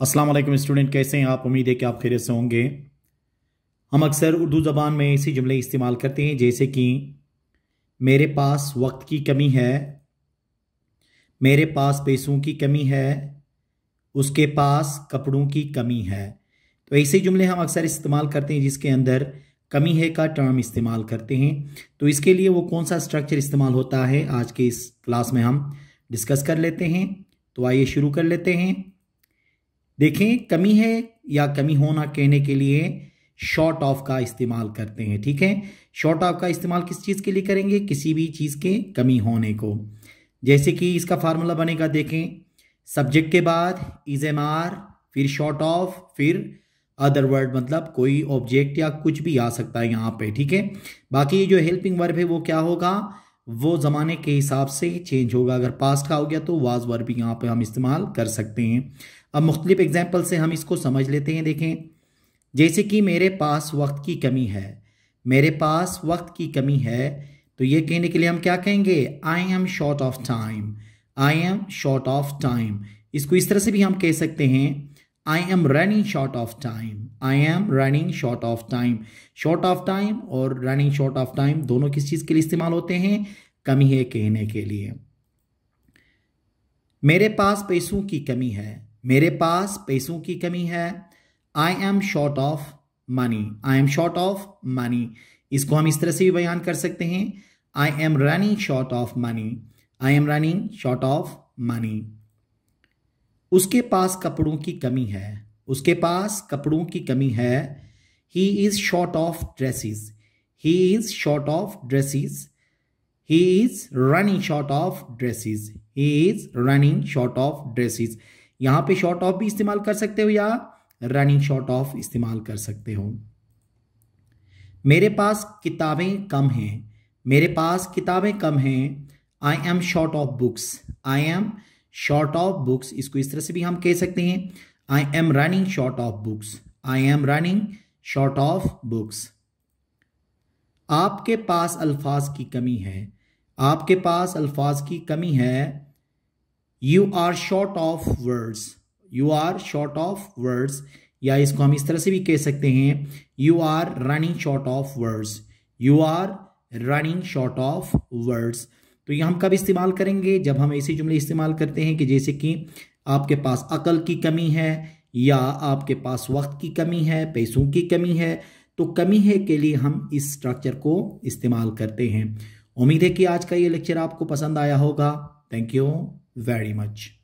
अस्सलाम वालेकुम स्टूडेंट कैसे हैं आप उम्मीद है कि आप खैर से होंगे हम अक्सर उर्दू ज़बान में ऐसे जुमले इस्तेमाल करते हैं जैसे कि मेरे पास वक्त की कमी है मेरे पास पैसों की कमी है उसके पास कपड़ों की कमी है तो ऐसे जुमले हम अक्सर इस्तेमाल करते हैं जिसके अंदर कमी है का टर्म इस्तेमाल करते हैं तो इसके लिए वो कौन सा स्ट्रक्चर इस्तेमाल होता है आज के इस क्लास में हम डिस्कस कर लेते हैं तो आइए शुरू कर लेते हैं देखें कमी है या कमी होना कहने के लिए शॉर्ट ऑफ का इस्तेमाल करते हैं ठीक है शॉर्ट ऑफ का इस्तेमाल किस चीज़ के लिए करेंगे किसी भी चीज़ के कमी होने को जैसे कि इसका फार्मूला बनेगा देखें सब्जेक्ट के बाद इज एम आर फिर शॉर्ट ऑफ फिर अदर वर्ड मतलब कोई ऑब्जेक्ट या कुछ भी आ सकता है यहाँ पे ठीक है बाकी जो हेल्पिंग वर्ब है वो क्या होगा वो ज़माने के हिसाब से चेंज होगा अगर पास्ट का हो गया तो वाज वर भी यहाँ पे हम इस्तेमाल कर सकते हैं अब मुख्तलिफ एग्जाम्पल से हम इसको समझ लेते हैं देखें जैसे कि मेरे पास वक्त की कमी है मेरे पास वक्त की कमी है तो ये कहने के लिए हम क्या कहेंगे I am short of time I am short of time इसको इस तरह से भी हम कह सकते हैं I am running short of time I am running short of time short of time और रनिंग शॉर्ट ऑफ टाइम दोनों किस चीज़ के लिए इस्तेमाल होते हैं कमी है कहने के लिए मेरे पास पैसों की कमी है मेरे पास पैसों की कमी है I am short of money I am short of money इसको हम इस तरह से भी बयान कर सकते हैं I am running short of money I am running short of money उसके पास कपड़ों की कमी है उसके पास कपड़ों की कमी है he is short of dresses he is short of dresses he is running short of dresses he is running short of dresses यहाँ पे शॉर्ट ऑफ भी इस्तेमाल कर सकते हो या रनिंग शॉर्ट ऑफ इस्तेमाल कर सकते हो मेरे पास किताबें कम हैं मेरे पास किताबें कम हैं I am short of books I am short of books इसको इस तरह से भी हम कह सकते हैं I am running short of books I am running short of books आपके पास अल्फाज की कमी है आपके पास अल्फाज की कमी है you are short of words you are short of words या इसको हम इस तरह से भी कह सकते हैं you are running short of words you are running short of words तो ये हम कब इस्तेमाल करेंगे जब हम ऐसे जुमले इस्तेमाल करते हैं कि जैसे कि आपके पास अकल की कमी है या आपके पास वक्त की कमी है पैसों की कमी है तो कमी है के लिए हम इस स्ट्रक्चर को इस्तेमाल करते हैं उम्मीद है कि आज का ये लेक्चर आपको पसंद आया होगा थैंक यू वेरी मच